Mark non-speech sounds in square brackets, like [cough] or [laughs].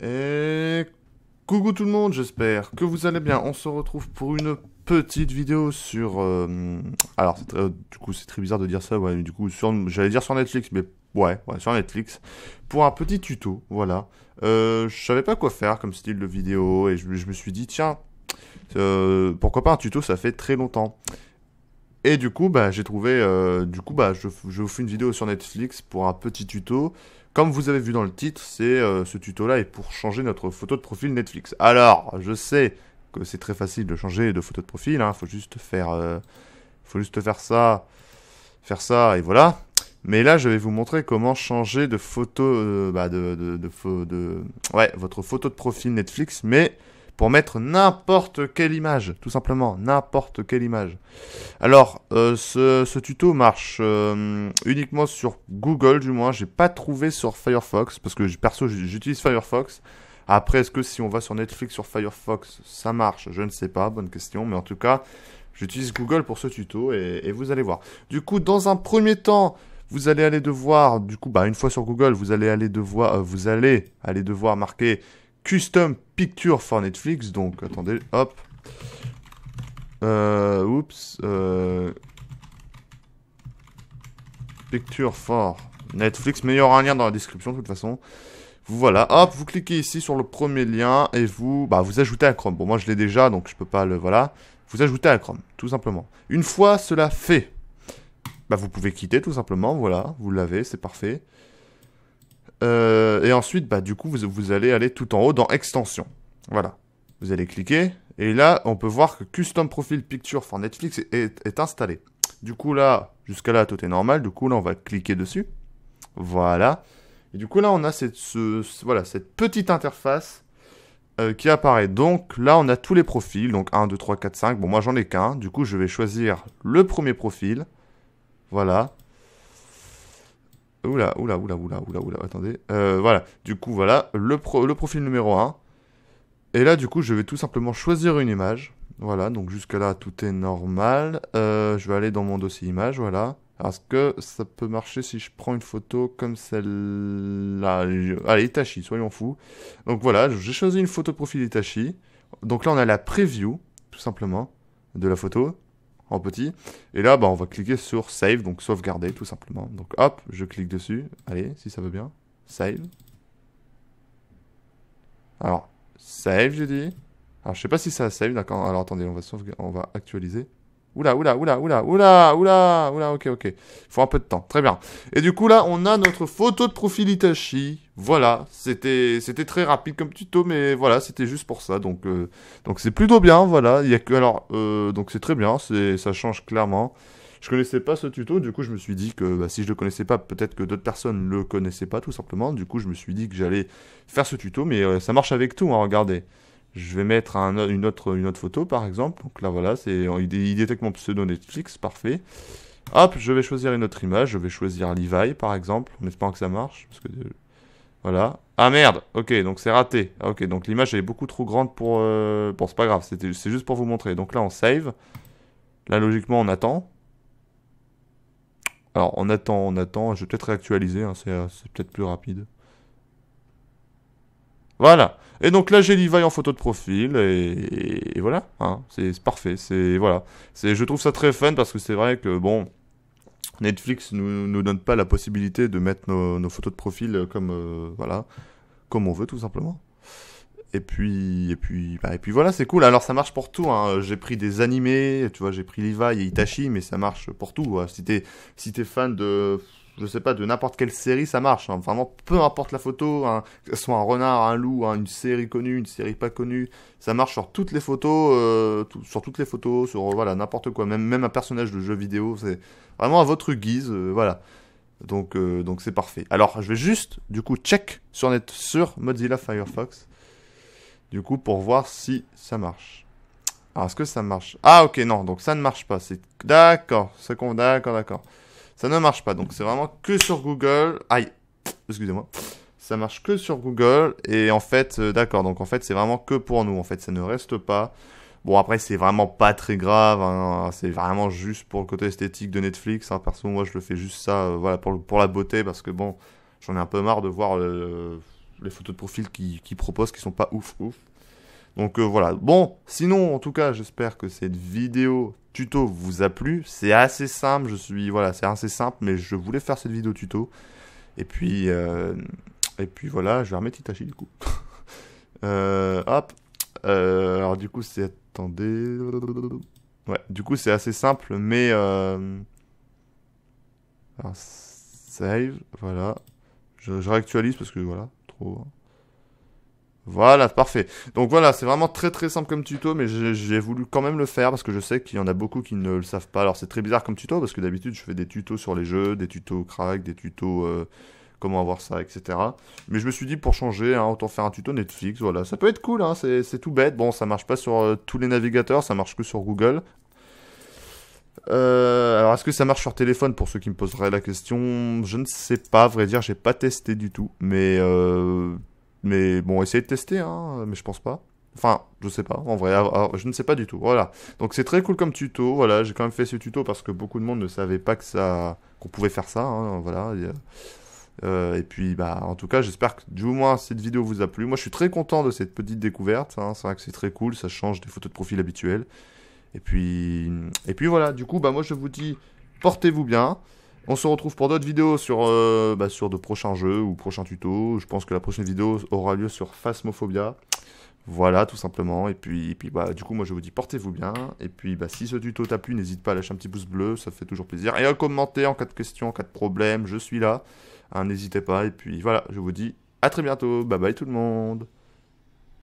Et coucou tout le monde, j'espère que vous allez bien. On se retrouve pour une petite vidéo sur... Euh, alors, euh, du coup, c'est très bizarre de dire ça, ouais, du coup, sur... j'allais dire sur Netflix, mais ouais, sur Netflix, pour un petit tuto, voilà. Euh, je savais pas quoi faire comme style de vidéo, et je, je me suis dit, tiens, pourquoi pas un tuto, ça fait très longtemps. Et du coup, bah, j'ai trouvé, euh, du coup, bah, je, vous fais une vidéo sur Netflix pour un petit tuto. Comme vous avez vu dans le titre, c'est euh, ce tuto-là est pour changer notre photo de profil Netflix. Alors, je sais que c'est très facile de changer de photo de profil. Il hein. faut juste faire, euh, faut juste faire ça, faire ça, et voilà. Mais là, je vais vous montrer comment changer de photo, bah, de, de, ouais, votre photo de profil Netflix, mais pour mettre n'importe quelle image, tout simplement, n'importe quelle image. Alors, euh, ce, tuto marche euh, uniquement sur Google, du moins, j'ai pas trouvé sur Firefox, parce que perso, j'utilise Firefox. Après, est-ce que si on va sur Netflix sur Firefox, ça marche Je ne sais pas, bonne question, mais en tout cas, j'utilise Google pour ce tuto et, vous allez voir. Du coup, dans un premier temps, vous allez aller devoir, du coup, bah, une fois sur Google, vous allez aller devoir, euh, vous allez aller devoir marquer Custom Picture for Netflix. Donc, attendez, hop. Euh, oups. Euh, picture for Netflix. Mais il y aura un lien dans la description de toute façon. Vous voilà, hop, vous cliquez ici sur le premier lien et vous, bah, vous ajoutez à Chrome. Bon, moi je l'ai déjà, donc je peux pas le, voilà. Vous ajoutez à Chrome, tout simplement. Une fois cela fait, bah, vous pouvez quitter tout simplement, voilà, vous l'avez, c'est parfait. Euh, et ensuite, bah, du coup, vous, allez aller tout en haut dans Extension. Voilà. Vous allez cliquer. Et là, on peut voir que Custom Profile Picture for Netflix est, installé. Du coup, là, jusqu'à là, tout est normal. Du coup, là, on va cliquer dessus. Voilà. Et du coup, là, on a cette, voilà, cette petite interface euh, qui apparaît. Donc, là, on a tous les profils. Donc, 1, 2, 3, 4, 5. Bon, moi, j'en ai qu'un. Du coup, je vais choisir le premier profil. Voilà. Oula, oula, oula, oula, oula, oula, attendez. Euh, voilà, du coup, voilà, le, le profil numéro 1. Et là, du coup, je vais tout simplement choisir une image. Voilà, donc jusque-là, tout est normal. Euh, je vais aller dans mon dossier image, voilà. Est-ce que ça peut marcher si je prends une photo comme celle-là Allez, Itachi, soyons fous. Donc voilà, j'ai choisi une photo profil Itachi. Donc là, on a la preview, tout simplement, de la photo en petit. Et là, bah, on va cliquer sur Save, donc sauvegarder tout simplement. Donc hop, je clique dessus. Allez, si ça veut bien. Save. Alors, Save, j'ai dit. Alors, je sais pas si ça save, d'accord. Alors, attendez, on va, on va actualiser. Oula, oula, oula, oula, oula, oula, oula, ok, ok. Il faut un peu de temps. Très bien. Et du coup, là, on a notre photo de profil Itachi. Voilà, c'était c'était très rapide comme tuto, mais voilà, c'était juste pour ça. Donc euh, donc c'est plutôt bien, voilà. Il y a que alors euh, donc c'est très bien, c'est ça change clairement. Je connaissais pas ce tuto, du coup je me suis dit que bah, si je le connaissais pas, peut-être que d'autres personnes le connaissaient pas tout simplement. Du coup je me suis dit que j'allais faire ce tuto, mais euh, ça marche avec tout, hein, regardez. Je vais mettre une, autre, une autre photo par exemple. Donc là voilà, c'est il détecte mon pseudo Netflix, parfait. Hop, je vais choisir une autre image, je vais choisir Levi par exemple, en espérant que ça marche. Parce que, euh, voilà. Ah merde, ok, donc c'est raté. Ah, ok, donc l'image est beaucoup trop grande pour... Euh, bon, c'est pas grave, c'est juste pour vous montrer. Donc là on save. Là logiquement on attend. Alors on attend, on attend, je vais peut-être réactualiser, hein, euh, c'est peut-être plus rapide. Voilà. Et donc là, j'ai Levi en photo de profil, et, voilà, hein. c'est parfait, c'est, voilà. C'est, je trouve ça très fun, parce que c'est vrai que, bon, Netflix nous, nous donne pas la possibilité de mettre nos, photos de profil comme, euh, voilà, comme on veut, tout simplement. Et puis, et puis, bah, et puis voilà, c'est cool. Alors ça marche pour tout. Hein. J'ai pris des animés, tu vois, j'ai pris Levi et Itachi, mais ça marche pour tout. Si t'es, si t'es fan de, je sais pas, de n'importe quelle série, ça marche. Hein. Vraiment, peu importe la photo, hein, soit un renard, un loup, hein, une série connue, une série pas connue, ça marche sur toutes les photos, euh, sur toutes les photos, sur voilà n'importe quoi, même même un personnage de jeu vidéo, c'est vraiment à votre guise, euh, voilà. Donc euh, donc c'est parfait. Alors je vais juste du coup check sur net sur Mozilla Firefox, du coup pour voir si ça marche. Alors est-ce que ça marche Ah ok non, donc ça ne marche pas. C'est d'accord, d'accord, d'accord ça ne marche pas. Donc c'est vraiment que sur Google. Aïe, excusez-moi. Ça marche que sur Google et en fait, euh, d'accord. Donc en fait, c'est vraiment que pour nous. En fait, ça ne reste pas. Bon après, c'est vraiment pas très grave. Hein. C'est vraiment juste pour le côté esthétique de Netflix. Hein. Perso, moi, je le fais juste ça, euh, voilà, pour, pour la beauté parce que bon, j'en ai un peu marre de voir euh, les photos de profil qui, qui proposent qui sont pas ouf ouf. Donc euh, voilà. Bon, sinon, en tout cas, j'espère que cette vidéo tuto vous a plu. C'est assez simple. Je suis voilà, c'est assez simple, mais je voulais faire cette vidéo tuto. Et puis euh, et puis voilà, je vais remettre Itachi du coup. [laughs] Euh, hop. alors du coup, c'est attendez. Ouais, du coup, c'est assez simple, mais save, voilà. Je, je réactualise parce que voilà, trop. Hein. Voilà, parfait. Donc voilà, c'est vraiment très très simple comme tuto, mais j'ai voulu quand même le faire parce que je sais qu'il y en a beaucoup qui ne le savent pas. Alors c'est très bizarre comme tuto parce que d'habitude je fais des tutos sur les jeux, des tutos crack, des tutos euh, comment avoir ça, etc. Mais je me suis dit pour changer, hein, autant faire un tuto Netflix, voilà. Ça peut être cool, hein, c'est tout bête. Bon, ça marche pas sur euh, tous les navigateurs, ça marche que sur Google. Euh, alors, est-ce que ça marche sur téléphone pour ceux qui me poseraient la question Je ne sais pas, à vrai dire, j'ai pas testé du tout. Mais mais bon, essayez de tester, hein, mais je pense pas. Enfin, je sais pas, en vrai, ah, ah, je ne sais pas du tout. Voilà. Donc c'est très cool comme tuto. Voilà, j'ai quand même fait ce tuto parce que beaucoup de monde ne savait pas que ça, qu'on pouvait faire ça. Hein, voilà. Euh, et puis, bah, en tout cas, j'espère que du moins cette vidéo vous a plu. Moi, je suis très content de cette petite découverte. Hein, c'est vrai que c'est très cool. Ça change des photos de profil habituelles. Et puis, et puis voilà. Du coup, bah, moi, je vous dis, portez-vous bien. On se retrouve pour d'autres vidéos sur, euh, bah, sur de prochains jeux ou prochains tutos. Je pense que la prochaine vidéo aura lieu sur Phasmophobia. Voilà, tout simplement. Et puis, puis bah, du coup, moi, je vous dis, portez-vous bien. Et puis, bah, si ce tuto t'a plu, n'hésite pas à lâcher un petit pouce bleu, ça fait toujours plaisir. Et à commenter en cas de questions, en cas de problème, je suis là. Hein, n'hésitez pas. Et puis, voilà, je vous dis à très bientôt. Bye bye tout le monde.